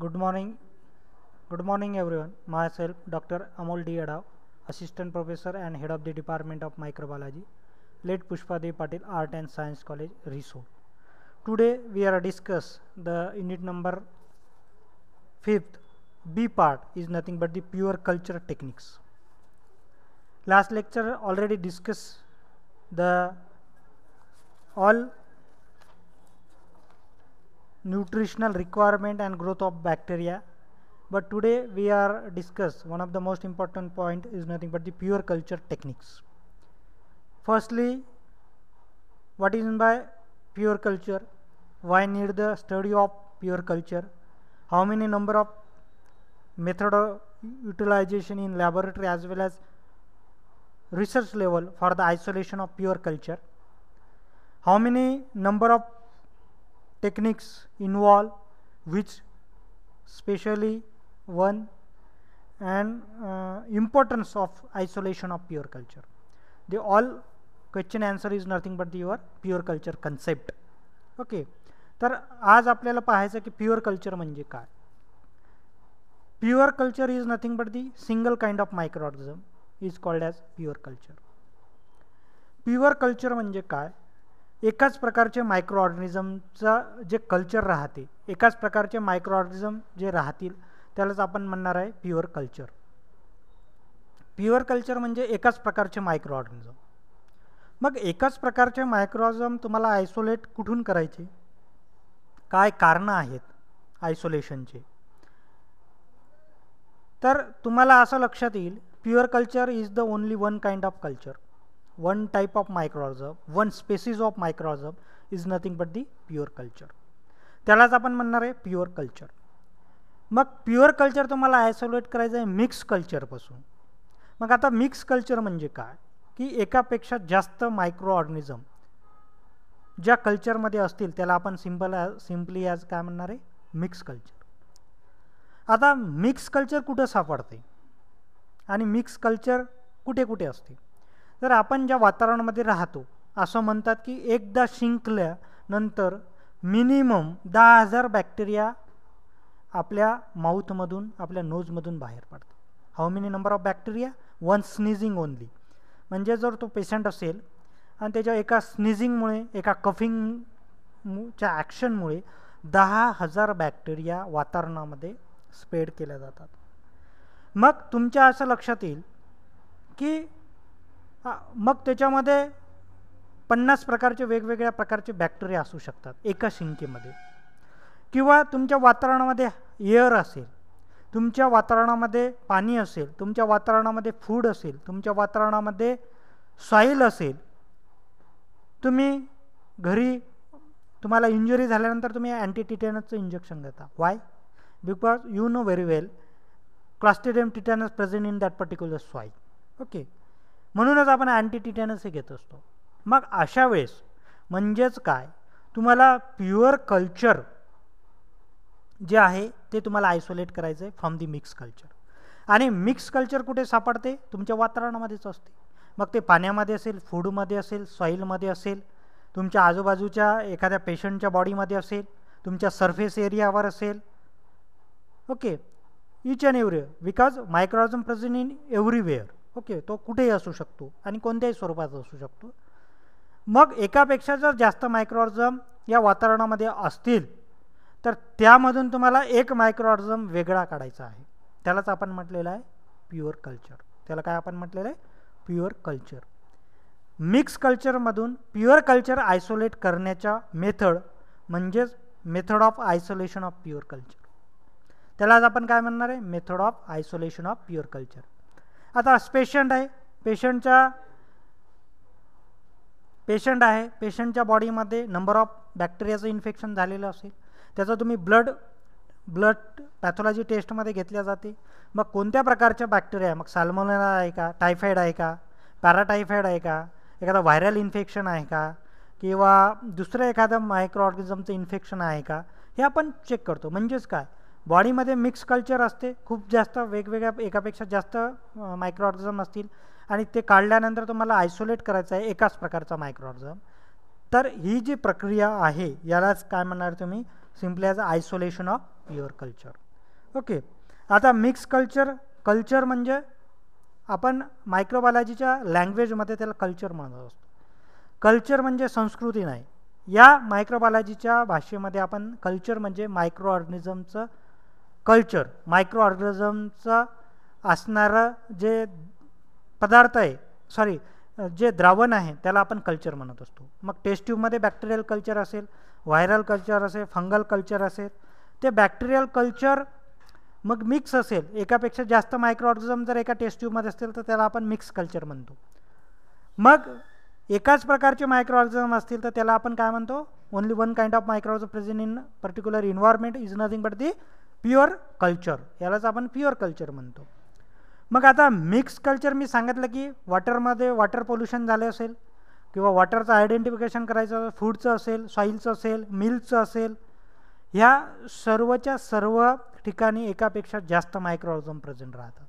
Good morning. Good morning everyone. Myself Dr. Amol D. Adav, Assistant Professor and Head of the Department of Microbiology, late Pushpadevi Patil Art and Science College, Riso. Today we are discuss the unit number 5th B part is nothing but the pure culture techniques. Last lecture already discussed the all nutritional requirement and growth of bacteria but today we are discuss one of the most important point is nothing but the pure culture techniques firstly what is meant by pure culture why need the study of pure culture how many number of method of utilization in laboratory as well as research level for the isolation of pure culture how many number of techniques involve which specially one and uh, importance of isolation of pure culture the all question answer is nothing but the your pure culture concept okay तर आज आपल्याला पाहायचं की pure culture म्हणजे काय pure culture is nothing but the single kind of micro organism is called as pure culture pure culture म्हणजे काय एकाच प्रकारचे मायक्रो जे कल्चर राहते एकाच प्रकारचे मायक्रो जे राहतील त्यालाच आपण म्हणणार आहे प्युअर कल्चर प्युअर कल्चर म्हणजे एकाच प्रकारचे मायक्रो मग एकाच प्रकारचे मायक्रोऑर्गनिझम तुम्हाला आयसोलेट कुठून करायचे काय कारणं आहेत आयसोलेशनचे तर तुम्हाला असं लक्षात येईल pure culture is the only one kind of culture one type of microorganism, one species of microorganism is nothing but the pure culture त्यालाच आपण म्हणणार आहे प्युअर कल्चर मग प्युअर कल्चर तुम्हाला आयसोलेट करायचं आहे मिक्स कल्चरपासून मग आता मिक्स कल्चर म्हणजे काय की एकापेक्षा जास्त मायक्रो ज्या कल्चरमध्ये असतील त्याला आपण सिम्पल सिम्पली ॲज काय म्हणणार आहे मिक्स कल्चर आता मिक्स कल्चर कुठं सापडते आणि मिक्स कल्चर कुठे कुठे असते तर आपण ज्या वातावरणामध्ये राहतो असं म्हणतात की एकदा शिंकल्यानंतर मिनिमम दहा हजार बॅक्टेरिया आपल्या माउथमधून आपल्या नोजमधून बाहेर पडतात how many number of bacteria one sneezing only म्हणजे जर तो पेशंट असेल आणि त्याच्या एका स्निझिंगमुळे एका कफिंगच्या ॲक्शनमुळे दहा हजार बॅक्टेरिया वातावरणामध्ये स्प्रेड केल्या जातात मग तुमच्या असं लक्षात येईल की मग त्याच्यामध्ये पन्नास प्रकारचे वेगवेगळ्या प्रकारचे बॅक्टेरिया असू शकतात एका शिंकेमध्ये किंवा तुमच्या वातावरणामध्ये एअर असेल तुमच्या वातावरणामध्ये पाणी असेल तुमच्या वातावरणामध्ये फूड असेल तुमच्या वातावरणामध्ये सॉईल असेल तुम्ही घरी तुम्हाला इंजुरी झाल्यानंतर तुम्ही अँटीटिटॅनसचं इंजेक्शन घेता why because you know very well clostridium tetanus present in that particular soil okay म्हणूनच आपण अँटी टिटॅनस हे घेत असतो मग अशा वेळेस म्हणजेच काय तुम्हाला प्युअर कल्चर जे आहे ते तुम्हाला आयसोलेट करायचं आहे फ्रॉम दी मिक्स कल्चर आणि मिक्स कल्चर कुठे सापडते तुमच्या वातावरणामध्येच असते मग ते पाण्यामध्ये असेल फूडमध्ये असेल सॉईलमध्ये असेल तुमच्या आजूबाजूच्या एखाद्या पेशंटच्या बॉडीमध्ये असेल तुमच्या सरफेस एरियावर असेल okay each and every because microorganism present in everywhere okay तो कुठेही असू शकतो आणि कोणत्याही स्वरूपाचा असू शकतो मग एकापेक्षा जर जास्त मायक्रोऑर्झम या वातावरणामध्ये असतील तर त्यामधून तुम्हाला एक मायक्रोऑर्झम वेगळा काढायचा आहे त्यालाच आपण म्हटलेलं आहे प्युअर कल्चर त्याला काय आपण म्हटलेलं आहे प्युअर कल्चर मिक्स कल्चरमधून प्युअर कल्चर आयसोलेट करण्याच्या मेथड म्हणजेच method of isolation of pure culture त्यालाच आपण काय म्हणणार आहे method of isolation of pure culture आता पेशंट आहे पेशंटच्या पेशंट आहे पेशंटच्या बॉडीमध्ये नंबर ऑफ बॅक्टेरियाचं इन्फेक्शन झालेलं असेल त्याचं तुम्ही ब्लड ब्लड पॅथॉलॉजी टेस्टमध्ये घेतल्या जाते मग कोणत्या प्रकारच्या बॅक्टेरिया आहे मग साल्मोनेला आहे का टायफॉईड आहे का पॅराटायफॉईड आहे का एखादा व्हायरल इन्फेक्शन आहे का किंवा दुसरं एखादं मायक्रो इन्फेक्शन आहे का हे आपण चेक करतो म्हणजेच काय बॉडीमध्ये मिक्स कल्चर असते खूप जास्त वेगवेगळ्या एकापेक्षा जास्त मायक्रो असतील आणि ते काढल्यानंतर तुम्हाला आयसोलेट करायचं आहे एकाच प्रकारचा मायक्रो तर ही जी प्रक्रिया आहे यालाच काय म्हणणार तुम्ही simply as isolation of pure culture okay आता मिक्स कल्चर कल्चर म्हणजे आपण मायक्रोबायोलॉजीच्या लँग्वेजमध्ये त्याला कल्चर म्हणत असतो कल्चर म्हणजे संस्कृती नाही या मायक्रोबायलॉजीच्या भाषेमध्ये आपण कल्चर म्हणजे मायक्रो ऑर्गनिझमचं कल्चर मायक्रो ऑर्गॅनिझमचा असणारा जे पदार्थ आहे सॉरी जे द्रावण आहे त्याला आपण कल्चर म्हणत असतो मग टेस्ट ट्यूबमध्ये बॅक्टेरियल कल्चर असेल व्हायरल कल्चर असेल फंगल कल्चर असेल ते बॅक्टेरियल कल्चर मग मिक्स असेल एकापेक्षा जास्त मायक्रो जर एका टेस्ट ट्यूबमध्ये असतील तर त्याला आपण मिक्स कल्चर म्हणतो मग एकाच प्रकारचे मायक्रो असतील तर त्याला आपण काय म्हणतो only one kind of micro present in particular environment is nothing but the pure culture यालाच आपण प्युअर कल्चर म्हणतो मग आता मिक्स कल्चर मी सांगितलं की वॉटरमध्ये वॉटर पोल्युशन झाले असेल किंवा वॉटरचं आयडेंटिफिकेशन करायचं फूडचं असेल सॉईलचं असेल मिल्कचं असेल ह्या सर्वच्या सर्व ठिकाणी एकापेक्षा जास्त मायक्रोऑर्झम प्रेझेंट राहतात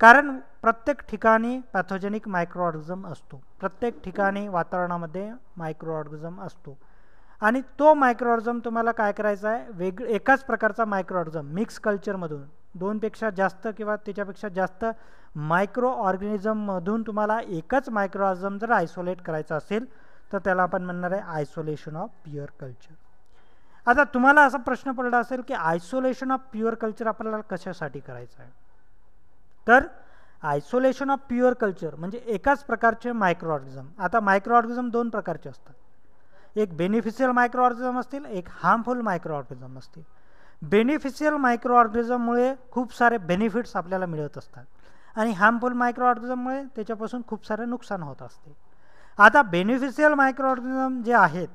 कारण प्रत्येक ठिकाणी पॅथोजेनिक मायक्रोऑर्गिझम असतो प्रत्येक ठिकाणी वातावरणामध्ये मायक्रोऑर्गिझम असतो आणि तो मायक्रोऑर्झम तुम्हाला काय करायचा आहे वेग एकाच प्रकारचा ऑर्गम मिक्स कल्चरमधून दोनपेक्षा जास्त किंवा त्याच्यापेक्षा जास्त मायक्रो ऑर्गॅनिझममधून तुम्हाला एकच मायक्रोऑर्झम जर आयसोलेट करायचा असेल तर त्याला आपण म्हणणार आहे आयसोलेशन ऑफ प्युअर कल्चर आता तुम्हाला असा प्रश्न पडला असेल की आयसोलेशन ऑफ प्युअर कल्चर आपल्याला कशासाठी करायचं आहे तर आयसोलेशन ऑफ प्युअर कल्चर म्हणजे एकाच प्रकारचे ऑर्गिझम आता ऑर्गिझम दोन प्रकारचे असतात एक बेनिफिशियल मायक्रो असतील एक हार्मफुल मायक्रो असतील बेनिफिशियल मायक्रो ऑर्गनिझममुळे खूप सारे बेनिफिट्स आपल्याला मिळत असतात आणि हार्मफुल मायक्रो त्याच्यापासून खूप सारे नुकसान होत असते आता बेनिफिशियल मायक्रो जे आहेत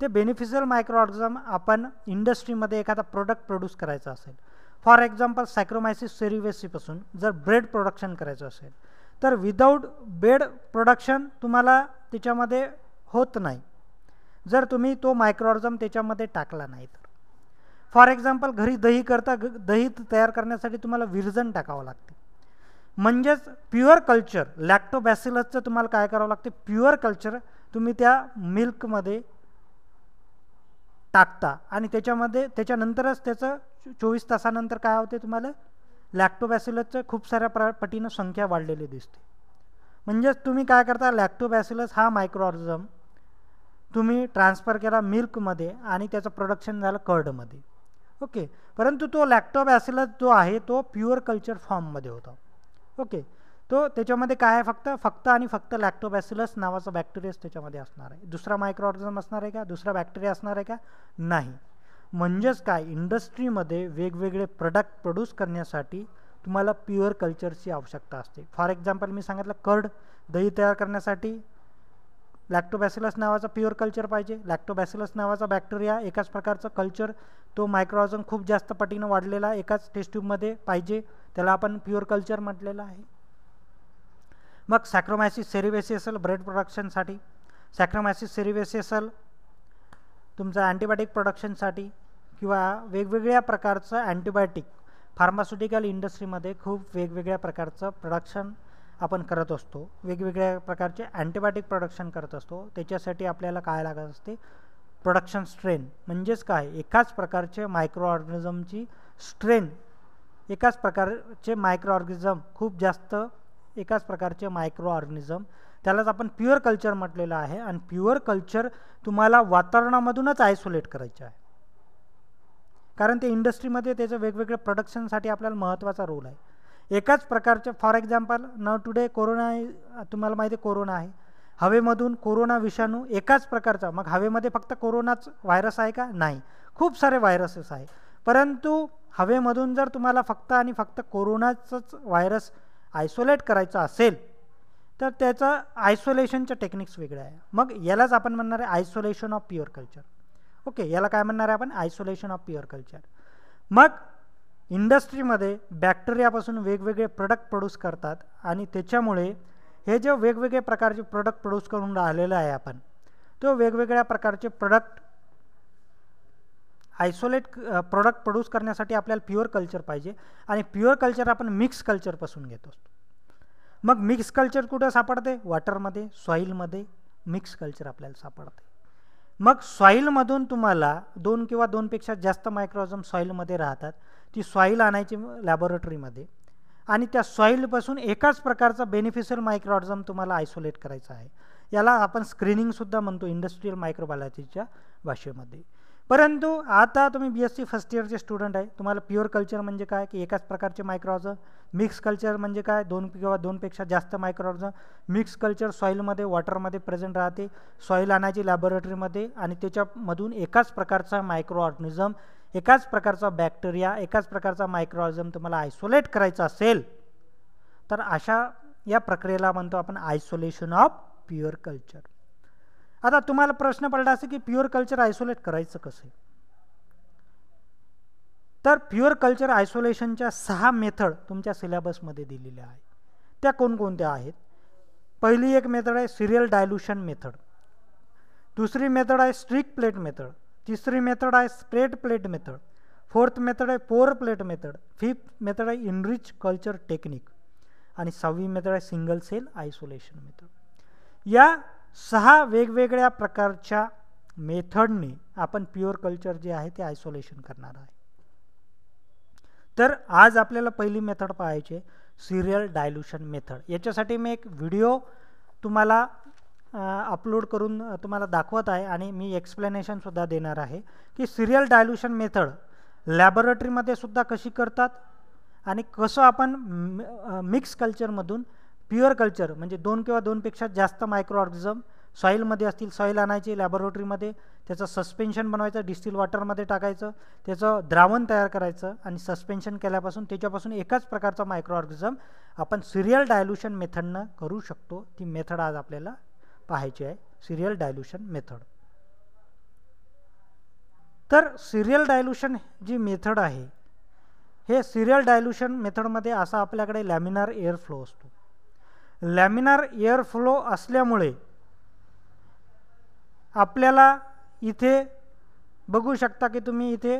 ते बेनिफिशियल मायक्रो आपण इंडस्ट्रीमध्ये एखादा प्रोडक्ट प्रोड्यूस करायचा असेल फॉर एक्झाम्पल सायक्रोमायसिस सेरिवेसीपासून जर ब्रेड प्रोडक्शन करायचं असेल तर विदाऊट बेड प्रोडक्शन तुम्हाला त्याच्यामध्ये होत नाही जर तुम्ही तो मायक्रोऑर्झम त्याच्यामध्ये टाकला नाही तर फॉर एक्झाम्पल घरी दही करता दही तयार करण्यासाठी तुम्हाला विरजन टाकावं लागते म्हणजेच प्युअर कल्चर लॅक्टोबॅसिलसचं तुम्हाला काय करावं लागते प्युअर कल्चर तुम्ही त्या मिल्कमध्ये टाकता आणि त्याच्यामध्ये त्याच्यानंतरच त्याचं चोवीस तासानंतर काय होते तुम्हाला लॅक्टोबॅसिलसचं खूप साऱ्या प्र पटीनं संख्या वाढलेली दिसते म्हणजेच तुम्ही काय करता लॅक्टोबॅसिलस हा मायक्रोऑर्झम तुम्ही ट्रान्सफर केला मिल्कमध्ये आणि त्याचं प्रोडक्शन झालं कर्डमध्ये ओके परंतु तो ॲसिलस जो आहे तो प्युअर कल्चर फॉर्ममध्ये होता ओके तो त्याच्यामध्ये काय आहे फक्त फक्त आणि फक्त ॲसिलस नावाचा बॅक्टेरियाच त्याच्यामध्ये असणार आहे दुसरा मायक्रोऑर्गनिझम असणार आहे का दुसरा बॅक्टेरिया असणार आहे का नाही म्हणजेच काय इंडस्ट्रीमध्ये वेगवेगळे प्रोडक्ट प्रोड्यूस करण्यासाठी तुम्हाला प्युअर कल्चरची आवश्यकता असते फॉर एक्झाम्पल मी सांगितलं कर्ड दही तयार करण्यासाठी लॅक्टोबॅसिलस नावाचा प्युअर कल्चर पाहिजे लॅक्टोबॅसिलस नावाचा बॅक्टेरिया एकाच प्रकारचं कल्चर तो मायक्रोऑजम खूप जास्त पटीनं वाढलेला एकाच टेस्ट्यूबमध्ये पाहिजे त्याला आपण प्युअर कल्चर म्हटलेलं आहे मग सॅक्रोमॅसिस सेरिवेसिएसल ब्रेड प्रोडक्शनसाठी सॅक्रोमॅसिस सेरिवेसिएसल तुमचा अँटीबायोटिक प्रोडक्शनसाठी किंवा वेगवेगळ्या प्रकारचं अँटीबायोटिक फार्मास्युटिकल इंडस्ट्रीमध्ये खूप वेगवेगळ्या प्रकारचं प्रोडक्शन आपण करत असतो वेगवेगळ्या प्रकारचे अँटीबायोटिक प्रोडक्शन करत असतो त्याच्यासाठी आपल्याला काय लागत असते प्रोडक्शन स्ट्रेन म्हणजेच काय एकाच प्रकारचे मायक्रो स्ट्रेन एकाच प्रकारचे मायक्रो ऑर्गनिझम खूप जास्त एकाच प्रकारचे मायक्रो ऑर्गनिझम त्यालाच आपण प्युअर कल्चर म्हटलेलं आहे आणि प्युअर कल्चर तुम्हाला वातावरणामधूनच आयसोलेट करायचं आहे कारण ते इंडस्ट्रीमध्ये त्याचं वेगवेगळ्या प्रोडक्शनसाठी आपल्याला महत्त्वाचा रोल आहे एकाच प्रकारचे फॉर एक्झाम्पल न टुडे कोरोना तुम्हाला माहिती आहे कोरोना आहे हवेमधून कोरोना विषाणू एकाच प्रकारचा मग हवेमध्ये फक्त कोरोनाच व्हायरस आहे का नाही खूप सारे व्हायरसेस आहे परंतु हवेमधून जर तुम्हाला फक्त आणि फक्त कोरोनाचंच व्हायरस आयसोलेट करायचं असेल तर त्याचं आयसोलेशनच्या टेक्निक्स वेगळ्या आहे मग यालाच आपण म्हणणार आहे isolation of pure culture okay याला काय म्हणणार आहे आपण आयसोलेशन ऑफ प्युअर कल्चर मग इंडस्ट्रीमध्ये बॅक्टेरियापासून वेगवेगळे प्रोडक्ट प्रोड्यूस करतात आणि त्याच्यामुळे हे जे वेगवेगळे प्रकारचे प्रोडक्ट प्रोड्यूस करून राहिलेलं आहे आपण तो वेगवेगळ्या प्रकारचे प्रोडक्ट आयसोलेट प्रोडक्ट प्रोड्यूस करण्यासाठी आपल्याला प्युअर कल्चर पाहिजे आणि प्युअर कल्चर आपण मिक्स कल्चरपासून घेतो मग मिक्स कल्चर कुठं सापडते वॉटरमध्ये सॉईलमध्ये मिक्स कल्चर आपल्याला सापडते मग सॉईलमधून तुम्हाला दोन किंवा दोनपेक्षा जास्त मायक्रोजम सॉईलमध्ये राहतात ती सॉईल आणायची लॅबोरेटरीमध्ये आणि त्या सॉईलपासून एकाच प्रकारचा बेनिफिशियल मायक्रोऑर्झम तुम्हाला आयसोलेट करायचा आहे याला आपण स्क्रीनिंगसुद्धा म्हणतो इंडस्ट्रीयल मायक्रोबायोलॉजीच्या भाषेमध्ये परंतु आता तुम्ही बी एस सी फर्स्ट इयरचे स्टुडंट आहे तुम्हाला प्युअर कल्चर म्हणजे काय की एकाच प्रकारचे मायक्रोऑर्झम मिक्स कल्चर म्हणजे काय दोन किंवा दोनपेक्षा जास्त मायक्रोऑर्झम मिक्स कल्चर सॉईलमध्ये वॉटरमध्ये प्रेझेंट राहते सॉईल आणायची लॅबोरेटरीमध्ये आणि त्याच्यामधून एकाच प्रकारचा मायक्रोऑर्गनिझम एकाच प्रकारचा बॅक्टेरिया एकाच प्रकारचा मायक्रोऑर्जम तुम्हाला आयसोलेट करायचा असेल तर अशा या प्रक्रियेला म्हणतो आपण आयसोलेशन ऑफ प्युअर कल्चर आता तुम्हाला प्रश्न पडला असेल की प्युअर कल्चर आयसोलेट करायचं कसं तर प्युअर कल्चर आयसोलेशनच्या सहा मेथड तुमच्या सिलेबसमध्ये दिलेल्या आहेत त्या कोणकोणत्या आहेत पहिली एक मेथड आहे सिरियल डायल्युशन मेथड दुसरी मेथड आहे स्ट्रीक प्लेट मेथड तिसरी मेथड आहे spread plate method fourth method आहे pour plate method fifth method आहे इनरिच कल्चर टेक्निक आणि सहावी मेथड आहे सिंगल सेल आयसोलेशन मेथड या सहा वेगवेगळ्या प्रकारच्या मेथडने आपण प्युअर कल्चर जे आहे ते आयसोलेशन करणार आहे तर आज आपल्याला पहिली मेथड पाहायची सिरियल डायल्युशन मेथड याच्यासाठी मी एक व्हिडिओ तुम्हाला अपलोड करून तुम्हाला दाखवत आहे आणि मी एक्सप्लेनेशनसुद्धा देणार आहे की सिरियल डायल्युशन मेथड लॅबोरेटरीमध्ये सुद्धा कशी करतात आणि कसं आपण मिक्स कल्चरमधून प्युअर कल्चर म्हणजे दोन किंवा दोनपेक्षा जास्त मायक्रो ऑर्गिझम सॉईलमध्ये असतील सॉईल आणायची लॅबोरेटरीमध्ये त्याचं सस्पेन्शन बनवायचं डिस्टिल वॉटरमध्ये टाकायचं त्याचं द्रावण तयार करायचं आणि सस्पेन्शन केल्यापासून त्याच्यापासून एकाच प्रकारचा मायक्रो आपण सिरियल डायल्युशन मेथडनं करू शकतो ती मेथड आज आपल्याला पाहायची आहे सिरियल डायल्युशन मेथड तर सिरियल डायल्युशन जी मेथड आहे हे सिरियल डायल्युशन मेथडमध्ये असा आपल्याकडे लॅमिनार एअर फ्लो असतो लॅमिनार एअर फ्लो असल्यामुळे आपल्याला इथे बघू शकता की तुम्ही इथे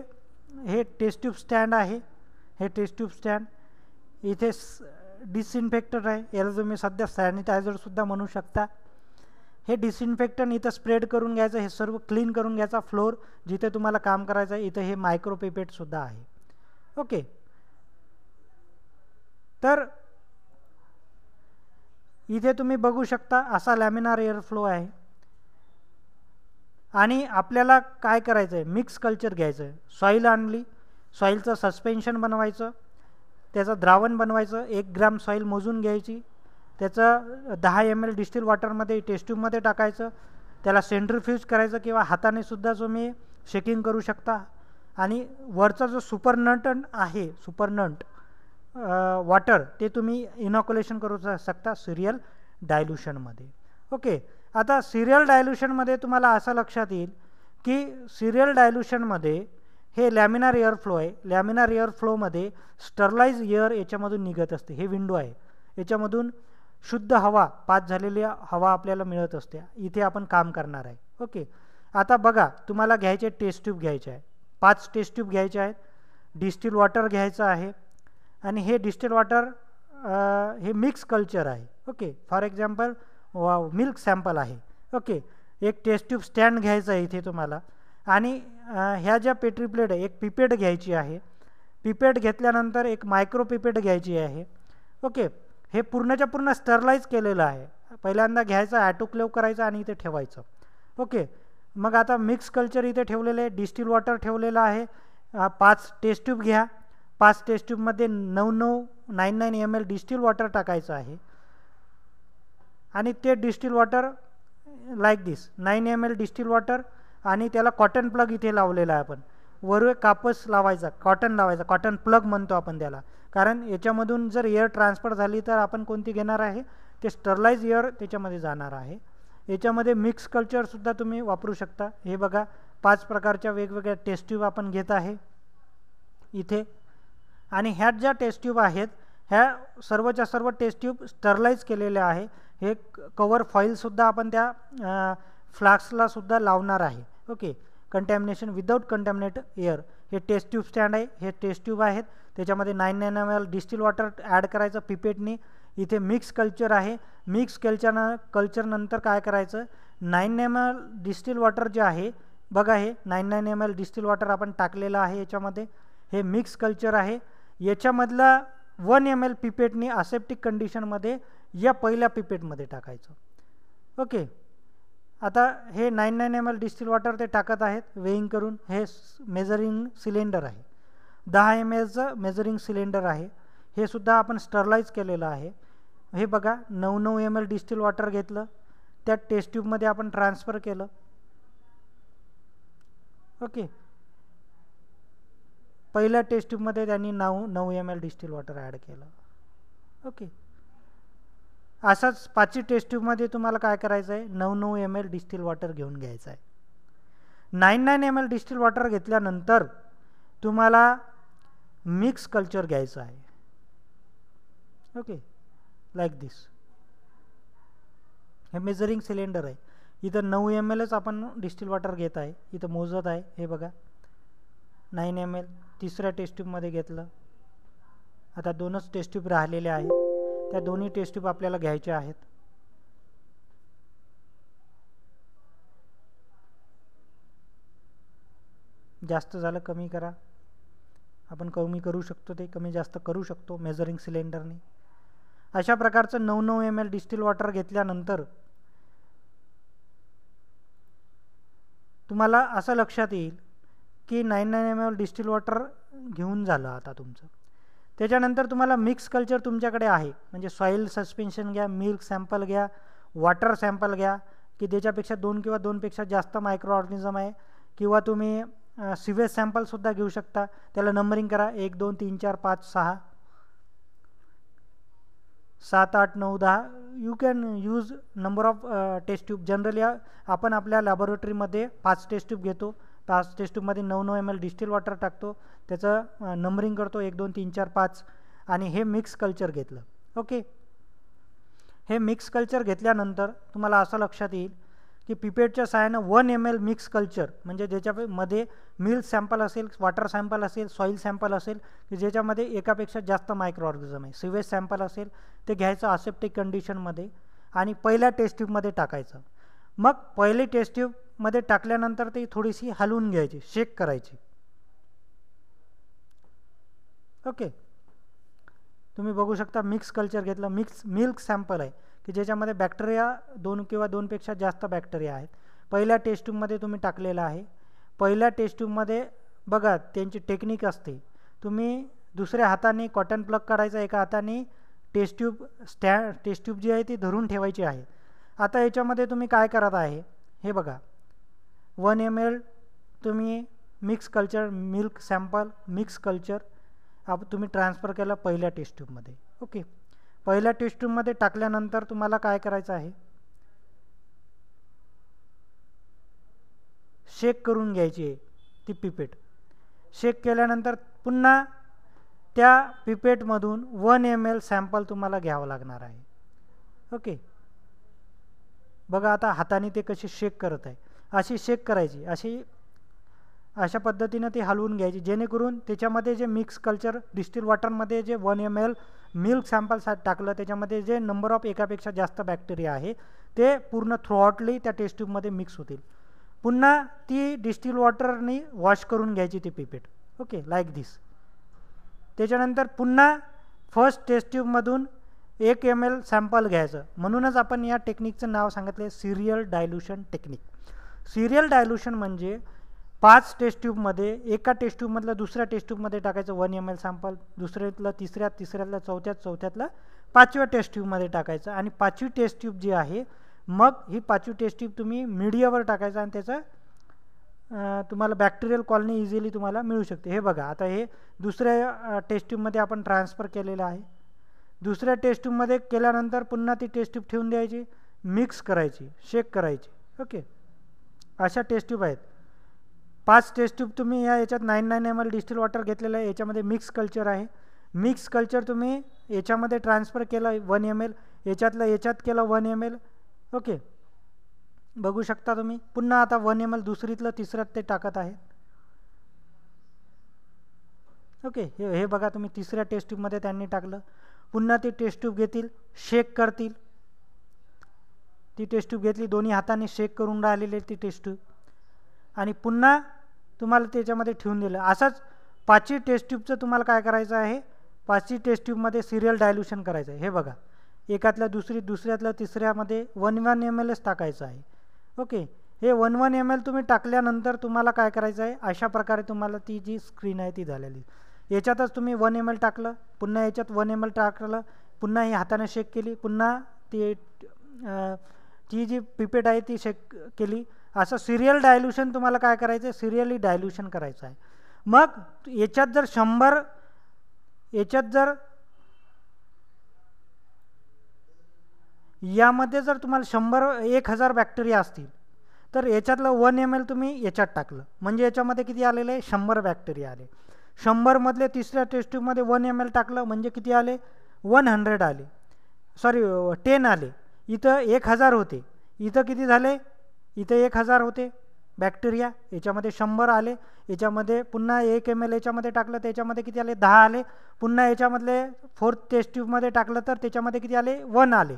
हे टेस्ट्यूब स्टँड आहे हे टेस्ट्यूब स्टँड इथे डिसइन्फेक्टर आहे याला तुम्ही सध्या सॅनिटायझरसुद्धा म्हणू शकता हे डिसइन्फेक्टन इथं स्प्रेड करून घ्यायचं हे सर्व क्लीन करून घ्यायचा फ्लोर जिथे तुम्हाला काम करायचं आहे इथं हे सुद्धा आहे ओके तर इथे तुम्ही बघू शकता असा लॅमिनार एअरफ्लो आहे आणि आपल्याला काय करायचं आहे मिक्स कल्चर घ्यायचं आहे सॉईल आणली सॉईलचं सस्पेन्शन बनवायचं त्याचं द्रावण बनवायचं एक ग्रॅम सॉईल मोजून घ्यायची त्याचं दहा एम एल डिस्टील वॉटरमध्ये टेस्ट्यूबमध्ये टाकायचं त्याला फ्यूज करायचं किंवा हातानेसुद्धा तुम्ही शेकिंग करू शकता आणि वरचा जो सुपरनंट आहे सुपरनंट वॉटर ते तुम्ही इनॉक्युलेशन करू शकता सिरियल डायल्युशनमध्ये ओके आता सिरियल डायल्युशनमध्ये तुम्हाला असं लक्षात येईल की सिरियल डायल्युशनमध्ये हे लॅमिनार एअर फ्लो आहे लॅमिनार एअर फ्लोमध्ये स्टरलाइज एअर याच्यामधून निघत असते हे विंडो आहे याच्यामधून शुद्ध हवा पाच झालेली हवा आपल्याला मिळत असते इथे आपण काम करणार आहे ओके आता बघा तुम्हाला घ्यायचे टेस्ट ट्यूब घ्यायचे आहे पाच टेस्ट ट्यूब घ्यायचे आहेत डिस्टील वॉटर घ्यायचं आहे आणि हे डिस्टिल वॉटर हे मिक्स कल्चर आहे okay for example milk sample आहे ओके एक टेस्ट ट्यूब स्टँड घ्यायचं आहे इथे तुम्हाला आणि ह्या ज्या पेट्री प्लेट आहे एक पिपेट घ्यायची आहे पिपेट घेतल्यानंतर एक मायक्रो पिपेट घ्यायची आहे ओके हे पूर्णच्या पूर्ण स्टरलाईज केलेलं आहे पहिल्यांदा घ्यायचं ॲटोक्लेव करायचं आणि इथे ठेवायचं ओके मग आता मिक्स कल्चर इथे ठेवलेलं आहे डिस्टील वॉटर ठेवलेलं आहे पाच टेस्ट ट्यूब घ्या पाच टेस्ट ट्यूबमध्ये नऊ नऊ nine nine M L distil water टाकायचं आहे आणि ते distil water like this nine M L distil water आणि त्याला कॉटन प्लग इथे लावलेला आहे आपण वरवे कापस लावायचा कॉटन लावायचा कॉटन प्लग म्हणतो आपण त्याला कारण याच्यामधून जर एअर ट्रान्सफर झाली तर आपण कोणती घेणार आहे ते स्टरलाइज एअर त्याच्यामध्ये जाणार आहे याच्यामध्ये मिक्स कल्चरसुद्धा तुम्ही वापरू शकता हे बघा पाच प्रकारच्या वेगवेगळ्या टेस्ट ट्यूब आपण घेत आहे इथे आणि ह्या ज्या टेस्ट ट्यूब आहेत ह्या सर्वच्या सर्व टेस्ट ट्यूब स्टरलाइज केलेल्या आहे हे कवर फॉईलसुद्धा आपण त्या फ्लास्कलासुद्धा लावणार आहे okay contamination without contaminate air हे टेस्ट ट्यूब स्टँड आहे हे टेस्ट ट्यूब आहेत त्याच्यामध्ये nine nine M L distil water add करायचं पिपेटनी इथे मिक्स कल्चर आहे मिक्स कल्चरनं कल्चरनंतर काय करायचं nine M L distil water जे आहे बघा हे nine nine M L distil water आपण टाकलेलं आहे याच्यामध्ये हे मिक्स कल्चर आहे याच्यामधला वन एम एल पिपेटनी असेप्टिक कंडिशनमध्ये या पहिल्या पिपेटमध्ये टाकायचं ओके आता हे nine nine M L distil water ते टाकत आहेत वेईंग करून हे मेजरिंग सिलेंडर आहे दहा एम एचं मेजरिंग सिलेंडर आहे हे सुद्धा आपण स्टरलाइज केलेलं आहे हे बघा नऊ नऊ एम एल डिस्टिल वॉटर घेतलं त्या टेस्ट ट्यूबमध्ये आपण ट्रान्सफर केलं ओके पहिल्या टेस्ट ट्यूबमध्ये त्यांनी नऊ नऊ M L distil water add केलं ओके असाच पाचवी टेस्ट ट्यूबमध्ये तुम्हाला काय करायचं आहे नऊ नऊ एम एल डिस्टिल वॉटर घेऊन घ्यायचं आहे nine nine M L distil water घेतल्यानंतर तुम्हाला मिक्स कल्चर घ्यायचं आहे ओके लाईक दिस हे मेजरिंग सिलेंडर आहे इथं नऊ एम एलच आपण डिस्टील वॉटर घेत आहे इथं मोजत आहे हे बघा नाईन एम एल तिसऱ्या टेस्ट्यूबमध्ये घेतलं आता दोनच टेस्ट्यूब राहिलेले आहेत त्या दोन्ही टेस्ट्यूब आपल्याला घ्यायच्या आहेत जास्त झालं कमी करा आपण कमी करू शकतो ते कमी जास्त करू शकतो मेजरिंग सिलेंडरने अशा प्रकारचं नऊ नऊ एम एल डिस्टील वॉटर घेतल्यानंतर तुम्हाला असं लक्षात येईल की nine nine M L distil water घेऊन झालं आता तुमचं त्याच्यानंतर तुम्हाला मिक्स कल्चर तुमच्याकडे आहे म्हणजे सॉईल सस्पेन्शन घ्या मिल्क सॅम्पल घ्या वॉटर सॅम्पल घ्या की त्याच्यापेक्षा दोन किंवा दोनपेक्षा जास्त मायक्रो आहे किंवा तुम्ही सिवेज सॅम्पलसुद्धा घेऊ शकता त्याला नंबरिंग करा एक दोन तीन चार पाच सहा सात आठ नऊ दहा you can use number of test tube generally आपण आपल्या लॅबोरेटरीमध्ये पाच टेस्ट ट्यूब घेतो पाच टेस्ट ट्यूबमध्ये नऊ नऊ एम एल डिस्टील वॉटर टाकतो त्याचं नंबरिंग करतो एक दोन तीन चार पाच आणि हे मिक्स कल्चर घेतलं ओके हे मिक्स कल्चर घेतल्यानंतर तुम्हाला असं लक्षात येईल की पिपेटच्या सहाय्यानं one M L mix culture म्हणजे ज्याच्यामध्ये मिल्क सॅम्पल असेल वॉटर सॅम्पल असेल सॉईल सॅम्पल असेल की ज्याच्यामध्ये एकापेक्षा जास्त मायक्रो आहे सिवेज सॅम्पल असेल ते घ्यायचं असेप्टिक कंडिशनमध्ये आणि पहिल्या टेस्ट टाकायचं मग पहिली टेस्ट टाकल्यानंतर ती थोडीशी हलवून घ्यायची शेक करायची ओके तुम्ही बघू शकता मिक्स कल्चर घेतलं मिक्स मिल्क सॅम्पल आहे की ज्याच्यामध्ये बॅक्टेरिया दोन किंवा दोनपेक्षा जास्त बॅक्टेरिया आहेत पहिल्या टेस्ट ट्यूबमध्ये तुम्ही टाकलेला आहे पहिल्या टेस्ट ट्यूबमध्ये बघा त्यांची टेक्निक असते तुम्ही दुसऱ्या हाताने कॉटन प्लग काढायचा एका हाताने टेस्ट ट्यूब स्टॅ टेस्ट ट्यूब जी आहे ती धरून ठेवायची आहे आता याच्यामध्ये तुम्ही काय करत आहे हे बघा वन एम एल तुम्ही mix culture milk sample mix culture आप तुम्ही ट्रान्सफर केला पहिल्या टेस्ट ट्यूबमध्ये ओके पहिल्या टेस्ट मध्ये टाकल्यानंतर तुम्हाला काय करायचं आहे शेक करून घ्यायची आहे ती पिपेट शेक केल्यानंतर पुन्हा त्या पिपेटमधून वन एम एल सॅम्पल तुम्हाला घ्यावं लागणार आहे ओके बघा आता हाताने ते कशी शेक करत आहे अशी शेक करायची अशी अशा पद्धतीनं ती हलवून घ्यायची जेणेकरून त्याच्यामध्ये जे मिक्स कल्चर डिस्टिल वॉटरमध्ये जे वन एम एल मिल्क सा टाकलं त्याच्यामध्ये जे नंबर ऑफ एकापेक्षा जास्त बॅक्टेरिया आहे ते पूर्ण थ्रोआउटली त्या टेस्ट ट्यूबमध्ये मिक्स होतील पुन्हा ती डिस्टील वॉटरनी वॉश करून घ्यायची ती पिपेट ओके लाईक दिस त्याच्यानंतर पुन्हा फर्स्ट टेस्ट ट्यूबमधून एक एम एल सॅम्पल घ्यायचं म्हणूनच आपण या टेक्निकचं नाव सांगितले serial dilution technique serial dilution म्हणजे पाच टेस्ट ट्यूबमध्ये एका टेस्ट ट्यूबमधलं दुसऱ्या टेस्ट ट्यूबमध्ये टाकायचं वन एम एल सॅम्पल दुसऱ्यातलं तिसऱ्यात तिसऱ्यातलं चौथ्यात चौथ्यातलं पाचव्या टेस्ट ट्यूबमध्ये टाकायचं आणि पाचवी टेस्ट ट्यूब जी आहे मग ही पाचवी टेस्ट ट्यूब तुम्ही मीडियावर टाकायचा आणि त्याचं तुम्हाला बॅक्टेरियल कॉलनी इझिली तुम्हाला मिळू शकते हे बघा आता हे दुसऱ्या टेस्ट ट्यूबमध्ये आपण ट्रान्सफर केलेलं आहे दुसऱ्या टेस्ट ट्यूबमध्ये केल्यानंतर पुन्हा ती टेस्ट ट्यूब ठेवून द्यायची मिक्स करायची शेक करायची ओके अशा टेस्ट ट्यूब आहेत पाच टेस्ट ट्यूब तुम्ही या याच्यात nine nine M L distil water घेतलेलं आहे याच्यामध्ये मिक्स कल्चर आहे मिक्स कल्चर तुम्ही याच्यामध्ये ट्रान्सफर केलं वन एम एल याच्यातलं याच्यात केलं वन एम एल ओके बघू शकता तुम्ही पुन्हा आता वन एम एल दुसरीतलं तिसऱ्यात ते टाकत आहेत ओके हे हे बघा तुम्ही तिसऱ्या टेस्ट ट्यूबमध्ये त्यांनी टाकलं पुन्हा ती टेस्ट ट्यूब घेतील शेक करतील ती टेस्ट ट्यूब घेतली दोन्ही हाताने शेक करून राहिलेली ती टेस्ट ट्यूब आणि पुन्हा तुम्हाला त्याच्यामध्ये ठेवून दिलं असंच पाचवी टेस्ट ट्यूबचं तुम्हाला काय करायचं आहे पाचवी टेस्ट ट्यूबमध्ये सिरियल डायल्युशन करायचं आहे हे बघा एकातल्या दुसरी दुसऱ्यातल्या तिसऱ्यामध्ये वन वन एम एलच टाकायचं आहे ओके हे वन वन एम एल तुम्ही टाकल्यानंतर तुम्हाला काय करायचं आहे अशा प्रकारे तुम्हाला ती जी स्क्रीन आहे ती झालेली याच्यातच तुम्ही वन एम एल टाकलं पुन्हा याच्यात वन एम एल टाकलं पुन्हा ही हाताने शेक केली पुन्हा ती ती जी पिपेट आहे ती शेक केली असं सिरियल डायल्युशन तुम्हाला काय करायचं आहे सिरियली डायल्युशन करायचं आहे मग याच्यात जर शंभर याच्यात जर यामध्ये जर तुम्हाला शंभर एक हजार बॅक्टेरिया असतील तर याच्यातलं वन एम एल तुम्ही याच्यात टाकलं म्हणजे याच्यामध्ये किती आलेले आहे शंभर बॅक्टेरिया आले शंभरमधले तिसऱ्या टेस्ट्यूबमध्ये वन एम एल टाकलं म्हणजे किती आले वन हंड्रेड आले सॉरी टेन आले इथं एक हजार होते इथं किती झाले इथे एक हजार होते बॅक्टेरिया याच्यामध्ये शंभर आले याच्यामध्ये पुन्हा एक एम एल याच्यामध्ये टाकलं तर याच्यामध्ये किती आले दहा आले पुन्हा याच्यामधले फोर्थ टेस्ट ट्यूबमध्ये टाकलं तर त्याच्यामध्ये किती आले वन आले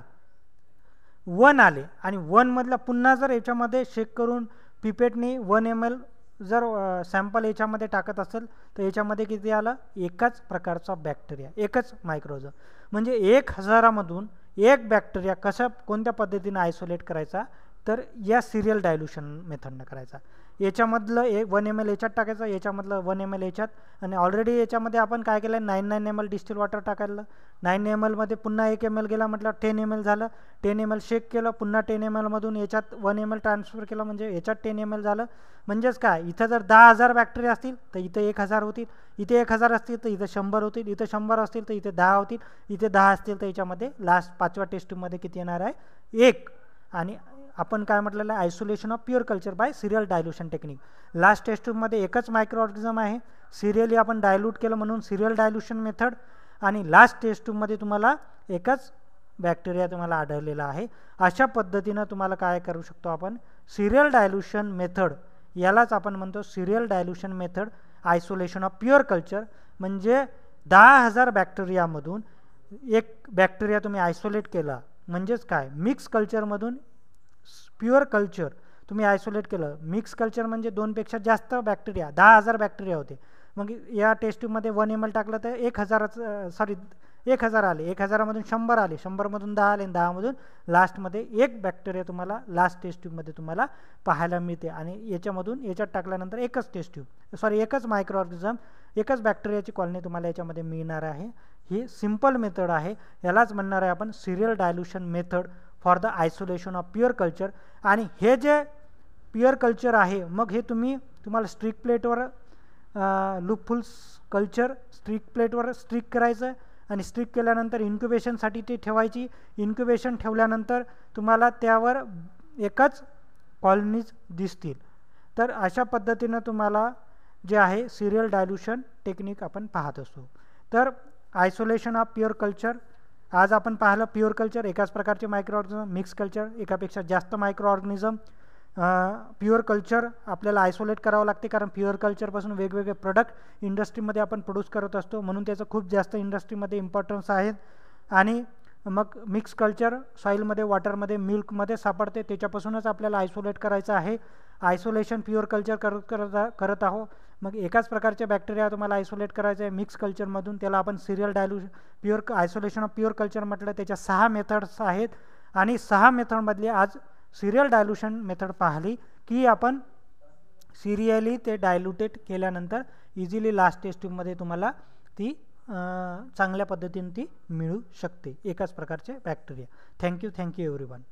वन आले आणि वनमधलं पुन्हा जर याच्यामध्ये शेक करून पिपेटने वन एम एल जर सॅम्पल याच्यामध्ये टाकत असेल तर याच्यामध्ये किती आलं एकाच प्रकारचा बॅक्टेरिया एकच मायक्रोज म्हणजे एक हजारामधून एक बॅक्टेरिया कसं कोणत्या पद्धतीनं आयसोलेट करायचा तर या सिरियल डायल्युशन मेथडनं करायचा याच्यामधलं ए वन एम एल याच्यात टाकायचं याच्यामधलं वन एम एल याच्यात आणि ऑलरेडी याच्यामध्ये आपण काय केलं nine nine M L distil water टाकायला नाईन एम एलमध्ये पुन्हा एक एम एल गेला म्हटलं टेन एम एल झालं टेन एम एल शेक केलं पुन्हा टेन एम एलमधून याच्यात वन एम एल ट्रान्सफर केलं म्हणजे याच्यात टेन एम एल झालं म्हणजेच काय इथं जर दहा हजार बॅक्टेरिया असतील तर इथं एक हजार होतील इथे एक हजार असतील तर इथं शंभर होतील इथं शंभर असतील तर इथे दहा होतील इथे दहा असतील तर याच्यामध्ये लास्ट पाचव्या टेस्टमध्ये किती येणार आहे एक आणि आपण काय म्हटलेलं आहे isolation of pure culture by serial dilution technique last test ट्यूबमध्ये एकच मायक्रोऑर्गिझम आहे सिरियली आपण डायल्यूट केलं म्हणून सिरियल डायल्युशन मेथड आणि लास्ट टेस्ट ट्यूबमध्ये तुम्हाला एकच बॅक्टेरिया तुम्हाला आढळलेला आहे अशा पद्धतीनं तुम्हाला काय करू शकतो आपण सिरियल डायल्युशन मेथड यालाच आपण म्हणतो serial dilution method isolation of pure culture म्हणजे दहा हजार बॅक्टेरियामधून एक बॅक्टेरिया तुम्ही आयसोलेट केला म्हणजेच काय मिक्स कल्चरमधून प्युअर कल्चर तुम्ही आयसोलेट केलं मिक्स कल्चर म्हणजे दोनपेक्षा जास्त बॅक्टेरिया दहा हजार बॅक्टेरिया होते मग या टेस्ट ट्यूबमध्ये वन एम एल टाकलं तर एक हजाराचं सॉरी एक हजार आले एक हजारामधून शंभर आले शंभरमधून दहा आले आणि दहामधून लास्टमध्ये एक बॅक्टेरिया तुम्हाला लास्ट टेस्ट ट्यूबमध्ये तुम्हाला पाहायला मिळते आणि याच्यामधून याच्यात टाकल्यानंतर एकच टेस्ट्यूब सॉरी एकच मायक्रो ऑर्गिझम एकच बॅक्टेरियाची कॉलनी तुम्हाला याच्यामध्ये मिळणार आहे ही सिम्पल मेथड आहे यालाच म्हणणार आहे आपण serial dilution method for the isolation of pure culture आणि हे जे प्युअर कल्चर आहे मग हे तुम्ही तुम्हाला स्ट्रिक प्लेटवर लुपफुल कल्चर स्ट्रिक प्लेटवर स्ट्रीक करायचं आहे आणि स्ट्रीक केल्यानंतर इन्क्युबेशनसाठी ती ठेवायची इन्क्युबेशन ठेवल्यानंतर तुम्हाला त्यावर एकच कॉलनीज दिसतील तर अशा पद्धतीनं तुम्हाला जे आहे सिरियल डायल्युशन टेक्निक आपण पाहत असतो तर आयसोलेशन ऑफ प्युअर कल्चर आज आपण पाहिलं प्युअर कल्चर एकाच प्रकारचे मायक्रो मिक्स कल्चर एकापेक्षा जास्त मायक्रो ऑर्गनिझम प्युअर कल्चर आपल्याला आयसोलेट करावं लागते कारण प्युअर कल्चरपासून वेगवेगळे प्रोडक्ट इंडस्ट्रीमध्ये आपण प्रोड्यूस करत असतो म्हणून त्याचं खूप जास्त इंडस्ट्रीमध्ये इम्पॉर्टन्स आहे आणि मग मिक्स कल्चर सॉईलमध्ये वॉटरमध्ये मिल्कमध्ये सापडते त्याच्यापासूनच आपल्याला आयसोलेट करायचं आहे आयसोलेशन प्युअर कल्चर करत करत करत आहो मग एकाच प्रकारच्या बॅक्टेरिया तुम्हाला आयसोलेट करायचं आहे मिक्स कल्चरमधून त्याला आपण सिरियल डायलू pure isolation of pure culture म्हटलं त्याच्या सहा मेथड्स आहेत आणि सहा मेथडमधले आज सिरियल डायल्युशन मेथड पाहिली की आपण सिरियली ते डायल्युटेट केल्यानंतर इझिली लास्ट टेस्ट तुम्हाला ती चांगल्या पद्धतीने ती मिळू शकते एकाच प्रकारचे bacteria thank you thank you every one